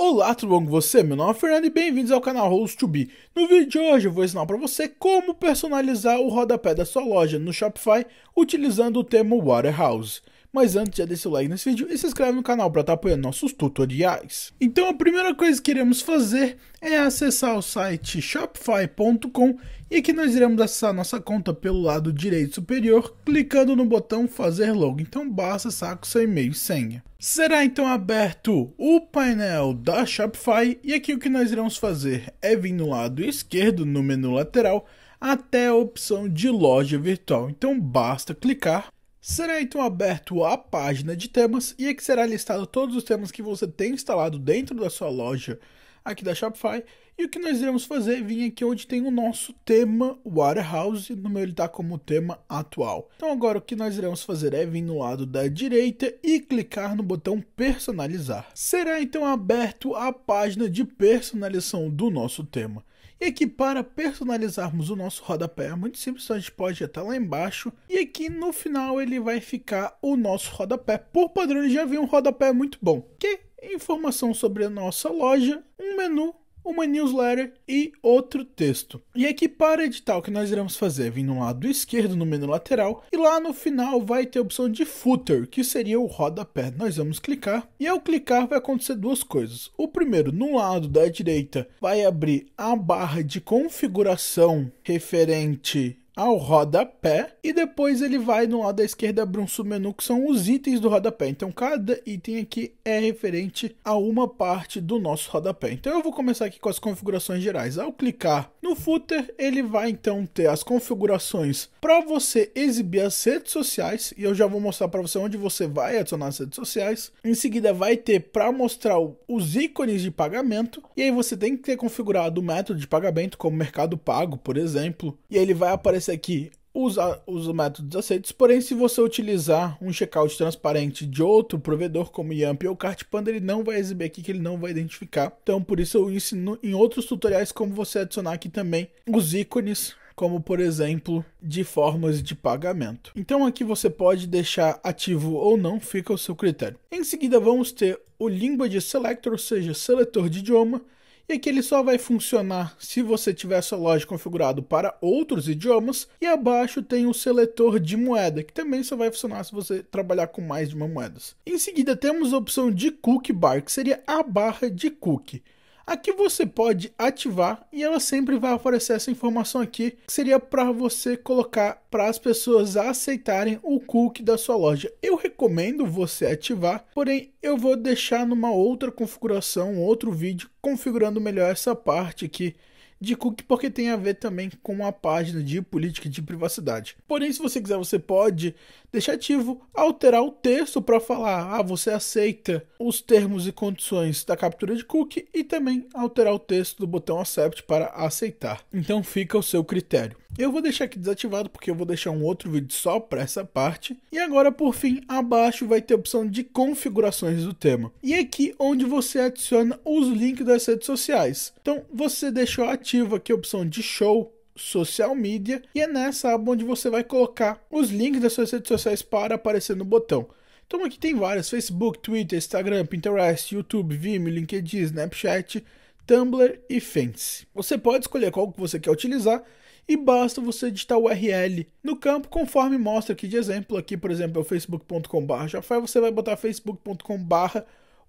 Olá, tudo bom com você? Meu nome é Fernando e bem-vindos ao canal Host2B. No vídeo de hoje eu vou ensinar para você como personalizar o rodapé da sua loja no Shopify utilizando o termo Waterhouse. Mas antes, já deixa o like nesse vídeo e se inscreve no canal para estar tá apoiando nossos tutoriais. Então a primeira coisa que iremos fazer é acessar o site shopify.com e aqui nós iremos acessar nossa conta pelo lado direito superior, clicando no botão fazer logo. Então basta acessar com seu e-mail e senha. Será então aberto o painel da Shopify e aqui o que nós iremos fazer é vir no lado esquerdo, no menu lateral, até a opção de loja virtual. Então basta clicar Será então aberto a página de temas e aqui é será listado todos os temas que você tem instalado dentro da sua loja aqui da Shopify. E o que nós iremos fazer, vir aqui onde tem o nosso tema Warehouse, no meu ele está como tema atual. Então agora o que nós iremos fazer é vir no lado da direita e clicar no botão personalizar. Será então aberto a página de personalização do nosso tema. E aqui para personalizarmos o nosso rodapé, é muito simples, então a gente pode até lá embaixo. E aqui no final ele vai ficar o nosso rodapé. Por padrão ele já vem um rodapé muito bom, que é informação sobre a nossa loja, um menu uma newsletter e outro texto. E aqui é para editar o que nós iremos fazer, vem no lado esquerdo no menu lateral e lá no final vai ter a opção de footer, que seria o rodapé. Nós vamos clicar e ao clicar vai acontecer duas coisas. O primeiro, no lado da direita, vai abrir a barra de configuração referente ao rodapé e depois ele vai no lado da esquerda abrir um submenu que são os itens do rodapé. Então cada item aqui é referente a uma parte do nosso rodapé. Então eu vou começar aqui com as configurações gerais. Ao clicar no footer, ele vai então ter as configurações para você exibir as redes sociais e eu já vou mostrar para você onde você vai adicionar as redes sociais. Em seguida vai ter para mostrar os ícones de pagamento e aí você tem que ter configurado o método de pagamento como Mercado Pago, por exemplo, e aí ele vai aparecer esse aqui usa os métodos aceitos, porém se você utilizar um checkout transparente de outro provedor como Yamp ou Cartpanda, ele não vai exibir aqui que ele não vai identificar. Então por isso eu ensino em outros tutoriais como você adicionar aqui também os ícones como por exemplo de formas de pagamento. Então aqui você pode deixar ativo ou não, fica ao seu critério. Em seguida vamos ter o Language Selector, ou seja, seletor de idioma, e que ele só vai funcionar se você tiver sua loja configurado para outros idiomas, e abaixo tem o seletor de moeda, que também só vai funcionar se você trabalhar com mais de uma moeda. Em seguida temos a opção de cookie bar, que seria a barra de cookie. Aqui você pode ativar e ela sempre vai aparecer essa informação aqui, que seria para você colocar para as pessoas aceitarem o cookie da sua loja. Eu recomendo você ativar, porém eu vou deixar numa outra configuração, um outro vídeo configurando melhor essa parte aqui de cookie porque tem a ver também com a página de política de privacidade. Porém, se você quiser, você pode deixar ativo alterar o texto para falar: ah, você aceita os termos e condições da captura de cookie e também alterar o texto do botão accept para aceitar. Então fica ao seu critério. Eu vou deixar aqui desativado porque eu vou deixar um outro vídeo só para essa parte. E agora, por fim, abaixo vai ter a opção de configurações do tema. E aqui onde você adiciona os links das redes sociais. Então, você deixou ativa aqui a opção de show, social media, e é nessa aba onde você vai colocar os links das suas redes sociais para aparecer no botão. Então aqui tem várias, Facebook, Twitter, Instagram, Pinterest, YouTube, Vimeo, LinkedIn, Snapchat, Tumblr e Fence. Você pode escolher qual que você quer utilizar e basta você editar o URL no campo conforme mostra aqui de exemplo. Aqui, por exemplo, é o facebook.com.br Jafé, você vai botar facebook.com.br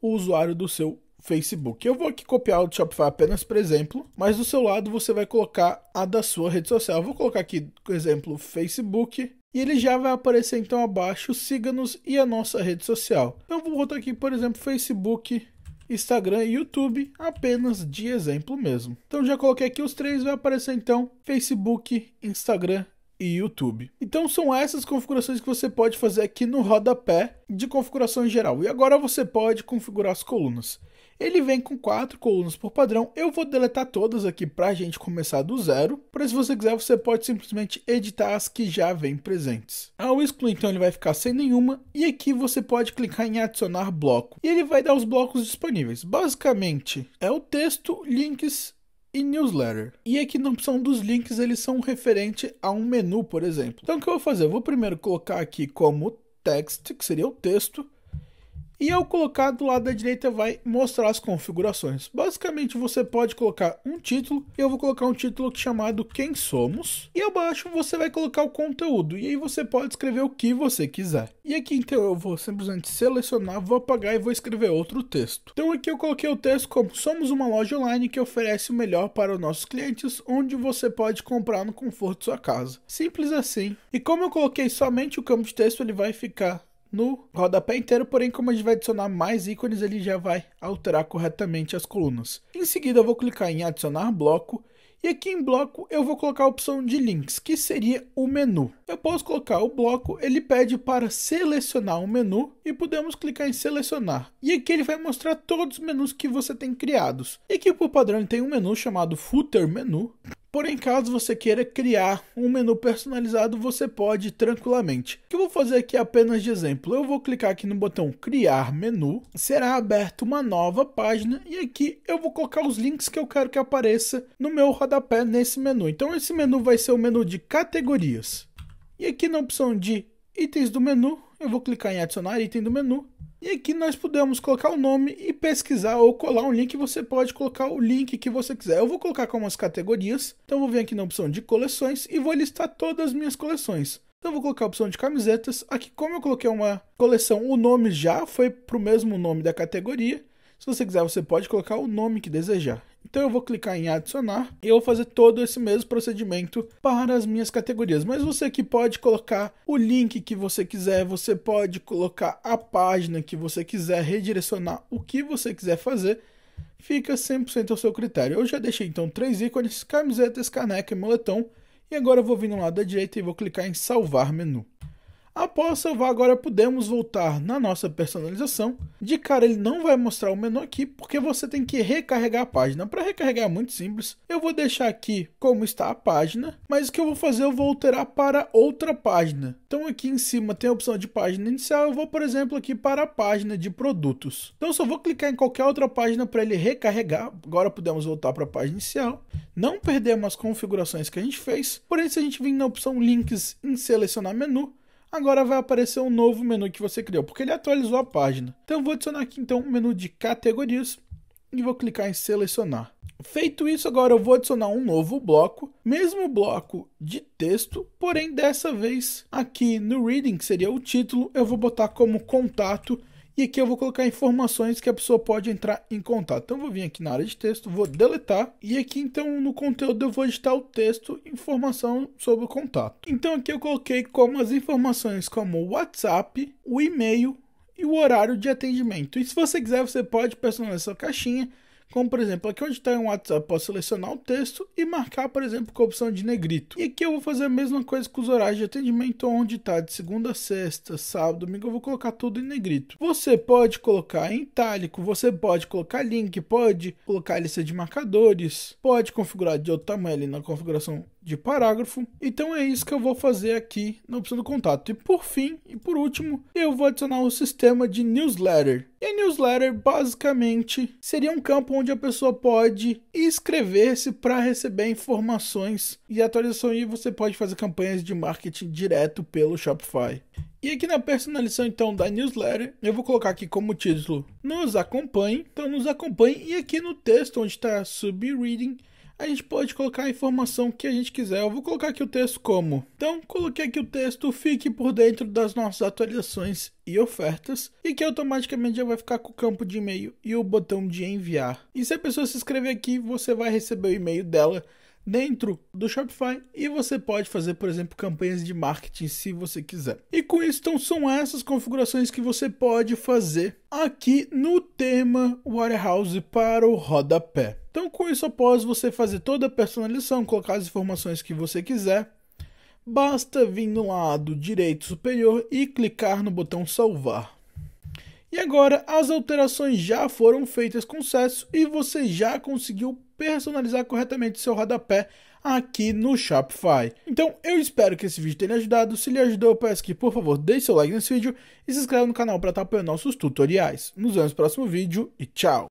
o usuário do seu Facebook. Eu vou aqui copiar o do Shopify apenas por exemplo, mas do seu lado você vai colocar a da sua rede social. Eu vou colocar aqui, por exemplo, Facebook. E ele já vai aparecer então abaixo, siga-nos e a nossa rede social. Então, eu vou botar aqui, por exemplo, Facebook Instagram e YouTube apenas de exemplo mesmo. Então já coloquei aqui os três, vai aparecer então Facebook, Instagram e YouTube. Então são essas configurações que você pode fazer aqui no rodapé de configuração em geral. E agora você pode configurar as colunas. Ele vem com quatro colunas por padrão. Eu vou deletar todas aqui para a gente começar do zero. Para se você quiser, você pode simplesmente editar as que já vêm presentes. Ao excluir, então, ele vai ficar sem nenhuma. E aqui você pode clicar em adicionar bloco. E ele vai dar os blocos disponíveis. Basicamente, é o texto, links e newsletter. E aqui na opção dos links, eles são referente a um menu, por exemplo. Então o que eu vou fazer? Eu vou primeiro colocar aqui como text, que seria o texto, e ao colocar do lado da direita vai mostrar as configurações. Basicamente você pode colocar um título, eu vou colocar um título chamado Quem Somos, e abaixo você vai colocar o conteúdo, e aí você pode escrever o que você quiser. E aqui então eu vou simplesmente selecionar, vou apagar e vou escrever outro texto. Então aqui eu coloquei o texto como Somos uma loja online que oferece o melhor para os nossos clientes, onde você pode comprar no conforto de sua casa. Simples assim. E como eu coloquei somente o campo de texto, ele vai ficar no rodapé inteiro, porém, como a gente vai adicionar mais ícones, ele já vai alterar corretamente as colunas. Em seguida, eu vou clicar em adicionar bloco e aqui em bloco eu vou colocar a opção de links, que seria o menu. Eu posso colocar o bloco, ele pede para selecionar um menu e podemos clicar em selecionar. E aqui ele vai mostrar todos os menus que você tem criados. E aqui por padrão tem um menu chamado footer menu, Porém, caso você queira criar um menu personalizado, você pode tranquilamente. O que eu vou fazer aqui apenas de exemplo. Eu vou clicar aqui no botão criar menu, será aberta uma nova página e aqui eu vou colocar os links que eu quero que apareça no meu rodapé nesse menu. Então esse menu vai ser o menu de categorias. E aqui na opção de itens do menu, eu vou clicar em adicionar item do menu. E aqui nós podemos colocar o nome e pesquisar ou colar um link. Você pode colocar o link que você quiser. Eu vou colocar como as categorias. Então vou vir aqui na opção de coleções e vou listar todas as minhas coleções. Então vou colocar a opção de camisetas. Aqui como eu coloquei uma coleção, o nome já foi para o mesmo nome da categoria. Se você quiser, você pode colocar o nome que desejar. Então eu vou clicar em adicionar e eu vou fazer todo esse mesmo procedimento para as minhas categorias. Mas você aqui pode colocar o link que você quiser, você pode colocar a página que você quiser, redirecionar o que você quiser fazer fica 100% ao seu critério. Eu já deixei então três ícones, camisetas, caneca e moletom, e agora eu vou vir no lado da direita e vou clicar em salvar menu. Após salvar, agora podemos voltar na nossa personalização. De cara, ele não vai mostrar o menu aqui, porque você tem que recarregar a página. Para recarregar é muito simples. Eu vou deixar aqui como está a página, mas o que eu vou fazer, eu vou alterar para outra página. Então aqui em cima tem a opção de página inicial, eu vou, por exemplo, aqui para a página de produtos. Então eu só vou clicar em qualquer outra página para ele recarregar. Agora podemos voltar para a página inicial. Não perdemos as configurações que a gente fez. Porém, se a gente vir na opção links em selecionar menu, agora vai aparecer um novo menu que você criou, porque ele atualizou a página. Então vou adicionar aqui então um menu de categorias e vou clicar em selecionar. Feito isso, agora eu vou adicionar um novo bloco, mesmo bloco de texto, porém dessa vez aqui no Reading, que seria o título, eu vou botar como contato e aqui eu vou colocar informações que a pessoa pode entrar em contato. Então vou vir aqui na área de texto, vou deletar. E aqui então no conteúdo eu vou editar o texto, informação sobre o contato. Então aqui eu coloquei como as informações como o WhatsApp, o e-mail e o horário de atendimento. E se você quiser você pode personalizar a sua caixinha como por exemplo aqui onde está em WhatsApp, posso selecionar o texto e marcar, por exemplo, com a opção de negrito. E aqui eu vou fazer a mesma coisa com os horários de atendimento onde está de segunda a sexta, sábado, domingo, eu vou colocar tudo em negrito. Você pode colocar em itálico, você pode colocar link, pode colocar lista de marcadores, pode configurar de outro tamanho ali na configuração de parágrafo. Então é isso que eu vou fazer aqui na opção do contato. E por fim, e por último, eu vou adicionar o sistema de newsletter. E a newsletter basicamente seria um campo onde a pessoa pode inscrever-se para receber informações e atualização e você pode fazer campanhas de marketing direto pelo Shopify. E aqui na personalização então da newsletter, eu vou colocar aqui como título Nos acompanhe, então nos acompanhe e aqui no texto onde está sub reading, a gente pode colocar a informação que a gente quiser. Eu vou colocar aqui o texto como. Então, coloquei aqui o texto, fique por dentro das nossas atualizações e ofertas, e que automaticamente já vai ficar com o campo de e-mail e o botão de enviar. E se a pessoa se inscrever aqui, você vai receber o e-mail dela dentro do Shopify e você pode fazer, por exemplo, campanhas de marketing se você quiser. E com isso, então, são essas configurações que você pode fazer aqui no tema Warehouse para o rodapé. Então, com isso, após você fazer toda a personalização, colocar as informações que você quiser, basta vir no lado direito superior e clicar no botão salvar. E agora as alterações já foram feitas com sucesso e você já conseguiu personalizar corretamente seu rodapé aqui no Shopify. Então, eu espero que esse vídeo tenha ajudado. Se lhe ajudou, eu peço que, por favor, deixe seu like nesse vídeo e se inscreva no canal para estar apoiando nossos tutoriais. Nos vemos no próximo vídeo e tchau!